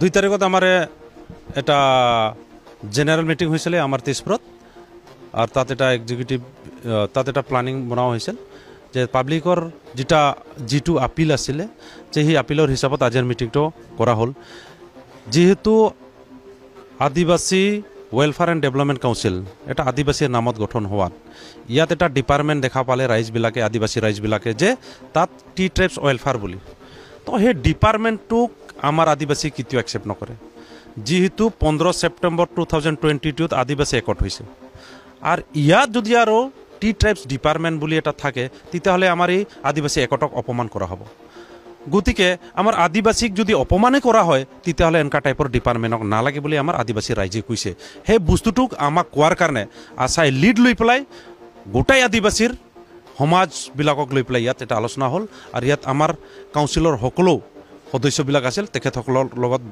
দুই তাৰিখত আমাৰ এটা জেনেৰেল মিটিং হৈছিলে আমাৰ তেজপুৰত আৰু তাত এটা এক্সিকিউটিভ তাত এটা প্লানিং বনোৱা হৈছিল যে পাব্লিকৰ যিটা যিটো আপীল আছিলে যে সেই আপীলৰ হিচাপত আজিৰ মিটিংটো কৰা হ'ল যিহেতু আদিবাসী ৱেলফেয়াৰ এণ্ড ডেভেলপমেণ্ট কাউন্সিল এটা আদিবাসীৰ নামত গঠন হোৱাত ইয়াত এটা ডিপাৰ্টমেণ্ট দেখা পালে ৰাইজবিলাকে আদিবাসী ৰাইজবিলাকে যে তাত টি ট্ৰেপছ ৱেলফেয়াৰ বুলি তো সেই ডিপাৰ্টমেণ্টটোক আমাৰ আদিবাসী কেতিয়াও একচেপ্ট নকৰে যিহেতু পোন্ধৰ ছেপ্টেম্বৰ টু থাউজেণ্ড টুৱেণ্টি টুত আদিবাসী একট হৈছে আৰু ইয়াত যদি আৰু টি ট্ৰাইবছ ডিপাৰ্টমেণ্ট বুলি এটা থাকে তেতিয়াহ'লে আমাৰ এই আদিবাসী একটক অপমান কৰা হ'ব গতিকে আমাৰ আদিবাসীক যদি অপমানে কৰা হয় তেতিয়াহ'লে এনেকুৱা টাইপৰ ডিপাৰ্টমেণ্টক নালাগে বুলি আমাৰ আদিবাসী ৰাইজে কৈছে সেই বস্তুটোক আমাক কোৱাৰ কাৰণে আশাই লিড লৈ পেলাই গোটাই আদিবাসীৰ সমাজবিলাকক লৈ পেলাই ইয়াত এটা আলোচনা হ'ল আৰু ইয়াত আমাৰ কাউন্সিলৰ সকলো সদস্যবিলাক আছিল তেখেতসকলৰ লগত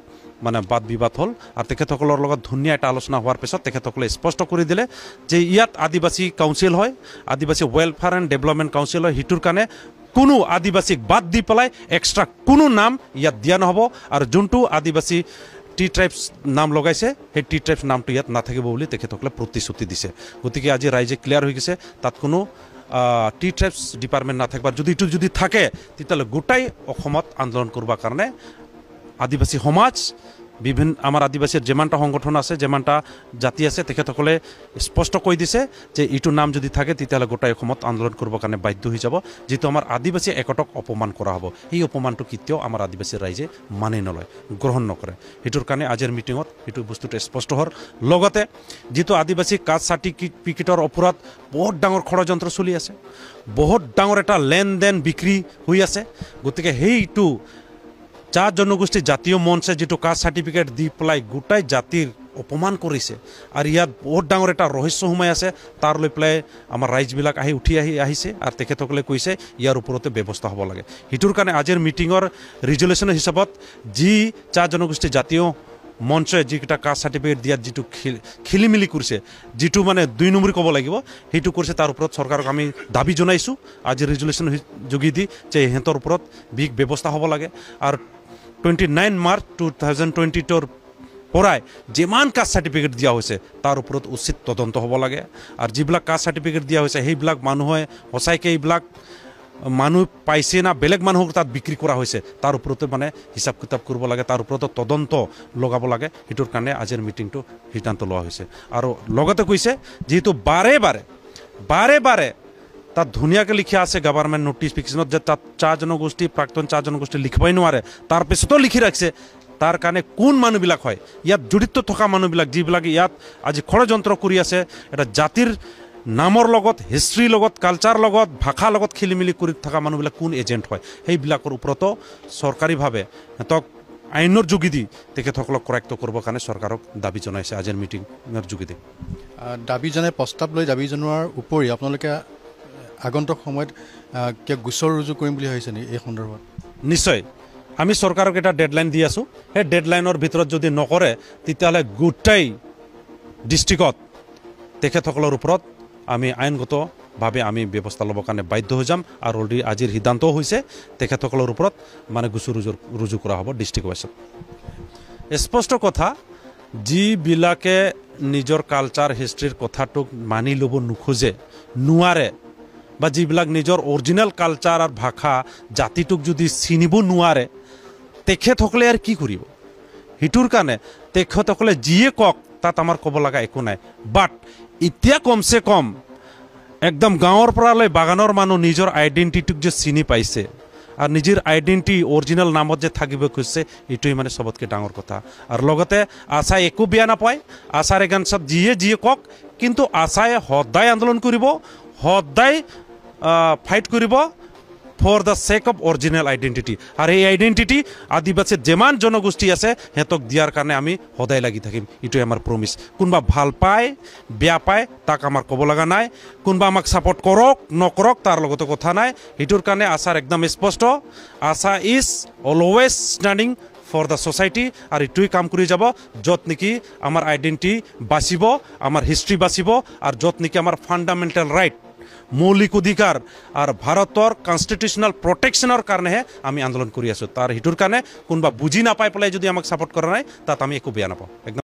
মানে বাদ বিবাদ হ'ল আৰু তেখেতসকলৰ লগত ধুনীয়া এটা আলোচনা হোৱাৰ পিছত তেখেতসকলে স্পষ্ট কৰি দিলে যে ইয়াত আদিবাসী কাউঞ্চিল হয় আদিবাসী ৱেলফেয়াৰ এণ্ড ডেভেলপমেণ্ট কাউন্সিল হয় সেইটোৰ কাৰণে কোনো আদিবাসীক বাদ দি পেলাই এক্সট্ৰা কোনো নাম ইয়াত দিয়া নহ'ব আৰু যোনটো আদিবাসী টি ট্ৰাইপছ নাম লগাইছে সেই টি ট্ৰাইপছ নামটো ইয়াত নাথাকিব বুলি তেখেতসকলে প্ৰতিশ্ৰুতি দিছে গতিকে আজি ৰাইজে ক্লিয়াৰ হৈ গৈছে তাত কোনো টি ট্রাইবস ডিপাৰ্টমেণ্ট নাথাকিব যদি এইটো যদি থাকে তেতিয়াহ'লে গোটাই অসমত আন্দোলন কৰিবৰ কাৰণে আদিবাসী সমাজ বিভিন্ন আমাৰ আদিবাসীৰ যিমানটা সংগঠন আছে যিমানটা জাতি আছে তেখেতসকলে স্পষ্ট কৈ দিছে যে এইটো নাম যদি থাকে তেতিয়াহ'লে গোটেই অসমত আন্দোলন কৰিবৰ কাৰণে বাধ্য হৈ যাব যিটো আমাৰ আদিবাসী একতক অপমান কৰা হ'ব সেই অপমানটো কেতিয়াও আমাৰ আদিবাসী ৰাইজে মানি নলয় গ্ৰহণ নকৰে সেইটোৰ কাৰণে আজিৰ মিটিঙত সেইটো বস্তুটো স্পষ্ট হ'ল লগতে যিটো আদিবাসী কাজ চাৰ্টিফিকেটৰ অপৰাত বহুত ডাঙৰ ষড়যন্ত্ৰ চলি আছে বহুত ডাঙৰ এটা লেনদেন বিক্ৰী হৈ আছে গতিকে সেইটো চাহ জনগোষ্ঠী জাতীয় মঞ্চে যে কাষ্ট চাৰ্টিফিকেট দি পেলাই গোটাই জাতিৰ অপমান কৰিছে আৰু ইয়াত বহুত ডাঙৰ এটা ৰহস্য সোমাই আছে তাৰ লৈ পেলাই আমাৰ ৰাইজবিলাক আহি উঠি আহি আহিছে আৰু তেখেতসকলে কৈছে ইয়াৰ ওপৰতে ব্যৱস্থা হ'ব লাগে সেইটোৰ কাৰণে আজিৰ মিটিঙৰ ৰিজলিউশ্যন হিচাপত যি চাহ জনগোষ্ঠী জাতীয় মঞ্চে যিকেইটা কাষ্ট চাৰ্টিফিকেট দিয়াত যিটো খেলিমেলি কৰিছে যিটো মানে দুই নম্বৰী ক'ব লাগিব সেইটো কৰিছে তাৰ ওপৰত চৰকাৰক আমি দাবী জনাইছোঁ আজি ৰিজলিউশ্যন যোগেদি যে ইহঁতৰ ওপৰত বিশেষ ব্যৱস্থা হ'ব লাগে আৰু twenty nine March two thousand twenty টুৰ পৰাই যিমান কাষ্ট চাৰ্টিফিকেট দিয়া হৈছে তাৰ ওপৰত উচিত তদন্ত হ'ব লাগে আৰু যিবিলাক কাষ্ট চাৰ্টিফিকেট দিয়া হৈছে সেইবিলাক মানুহে সঁচাইকৈ এইবিলাক মানুহ পাইছে না বেলেগ মানুহক তাত বিক্ৰী কৰা হৈছে তাৰ ওপৰতে মানে হিচাপ কিতাপ কৰিব লাগে তাৰ ওপৰত তদন্ত লগাব লাগে সেইটোৰ কাৰণে আজিৰ মিটিংটো সিদ্ধান্ত লোৱা হৈছে আৰু লগতে কৈছে যিহেতু বাৰে বাৰে বাৰে বাৰে তাত ধুনীয়াকৈ লিখি আছে গভাৰ্মেণ্ট নটিছ যে তাত চাহ জনগোষ্ঠী প্ৰাক্তন চাহ জনগোষ্ঠী লিখিবই নোৱাৰে তাৰপিছতো লিখি ৰাখিছে তাৰ কাৰণে কোন মানুহবিলাক হয় ইয়াত জড়িত থকা মানুহবিলাক যিবিলাক ইয়াত আজি ষড়যন্ত্ৰ কৰি আছে এটা জাতিৰ নামৰ লগত হিষ্ট্ৰীৰ লগত কালচাৰ লগত ভাষাৰ লগত খেলি মেলি কৰি থকা মানুহবিলাক কোন এজেণ্ট হয় সেইবিলাকৰ ওপৰতো চৰকাৰীভাৱে সিহঁতক আইনৰ যোগেদি তেখেতসকলক কৰায়ত্ব কৰিবৰ কাৰণে চৰকাৰক দাবী জনাইছে আজিৰ মিটিঙৰ যোগেদি দাবী জনাই প্ৰস্তাৱ লৈ দাবী জনোৱাৰ উপৰি আপোনালোকে আগন্তুক সময়ত কিয় গোচৰ ৰুজু কৰিম বুলি ভাবিছে নেকি এই সন্দৰ্ভত নিশ্চয় আমি চৰকাৰক এটা ডেডলাইন দি আছোঁ সেই ডেডলাইনৰ ভিতৰত যদি নকৰে তেতিয়াহ'লে গোটেই ডিষ্ট্ৰিকত তেখেতসকলৰ ওপৰত আমি আইনগতভাৱে আমি ব্যৱস্থা ল'বৰ কাৰণে বাধ্য হৈ যাম আৰু অলৰেডি আজিৰ সিদ্ধান্তও হৈছে তেখেতসকলৰ ওপৰত মানে গোচৰ ৰুজু ৰুজু কৰা হ'ব ডিষ্ট্ৰিক্ট ৱাইজত স্পষ্ট কথা যিবিলাকে নিজৰ কালচাৰ হিষ্ট্ৰীৰ কথাটোক মানি ল'ব নোখোজে নোৱাৰে বা যিবিলাক নিজৰ অৰিজিনেল কালচাৰ আৰু ভাষা জাতিটোক যদি চিনিব নোৱাৰে তেখেতসকলে আৰু কি কৰিব সেইটোৰ কাৰণে তেখেতসকলে যিয়ে কওক তাত আমাৰ ক'ব লগা একো নাই বাট এতিয়া কমচে কম একদম গাঁৱৰ পৰালৈ বাগানৰ মানুহ নিজৰ আইডেণ্টিটিটোক যে চিনি পাইছে আর নিজের আইডেন্টি অরিজিনাল নামত যে থাকবে খুঁজছে এইটাই মানে সবতকে ডর কথা আর লগতে আশায় একো বেয়া নাপায় আশার এগেনস্ট যিয়ে যিয়ে কক কিন্তু আশায় সদায় আন্দোলন করব সদায় ফাইট কৰিব for the sake of original identity আৰু এই আইডেণ্টিটি আদিবাসীৰ যিমান জনগোষ্ঠী আছে সিহঁতক দিয়াৰ কাৰণে আমি সদায় লাগি থাকিম এইটোৱে আমাৰ প্ৰমিচ কোনোবা ভাল পায় বেয়া পায় তাক আমাৰ ক'ব লগা নাই কোনোবা আমাক ছাপৰ্ট কৰক নকৰক তাৰ লগতো কথা নাই সেইটোৰ কাৰণে আশাৰ একদম স্পষ্ট আশা is always standing for the society আৰু এইটোৱে কাম কৰি যাব য'ত নেকি আমাৰ আইডেণ্টিটি বাচিব আমাৰ হিষ্ট্ৰি বাচিব আৰু য'ত নেকি আমাৰ ফাণ্ডামেণ্টেল ৰাইট মৌলিক অধিকাৰ আৰু ভাৰতৰ কনষ্টিটিউচনেল প্ৰটেকশ্যনৰ কাৰণেহে আমি আন্দোলন কৰি আছোঁ তাৰ সেইটোৰ কাৰণে কোনোবা বুজি নাপাই পেলাই যদি আমাক ছাপৰ্ট কৰা নাই তাত আমি একো বেয়া নাপাওঁ একদম